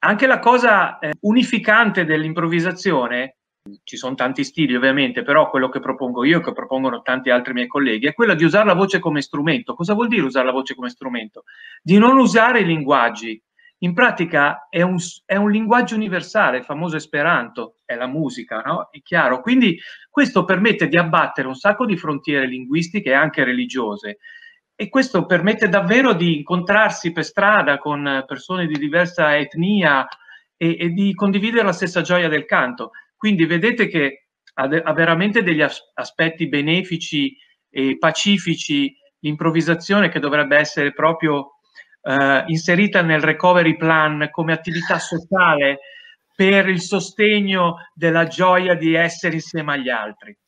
anche la cosa eh, unificante dell'improvvisazione, ci sono tanti stili ovviamente, però quello che propongo io, e che propongono tanti altri miei colleghi, è quella di usare la voce come strumento. Cosa vuol dire usare la voce come strumento? Di non usare i linguaggi. In pratica è un, è un linguaggio universale, il famoso esperanto, è la musica, no? È chiaro. Quindi questo permette di abbattere un sacco di frontiere linguistiche e anche religiose e questo permette davvero di incontrarsi per strada con persone di diversa etnia e, e di condividere la stessa gioia del canto. Quindi vedete che ha, ha veramente degli aspetti benefici e pacifici l'improvvisazione che dovrebbe essere proprio eh, inserita nel recovery plan come attività sociale per il sostegno della gioia di essere insieme agli altri.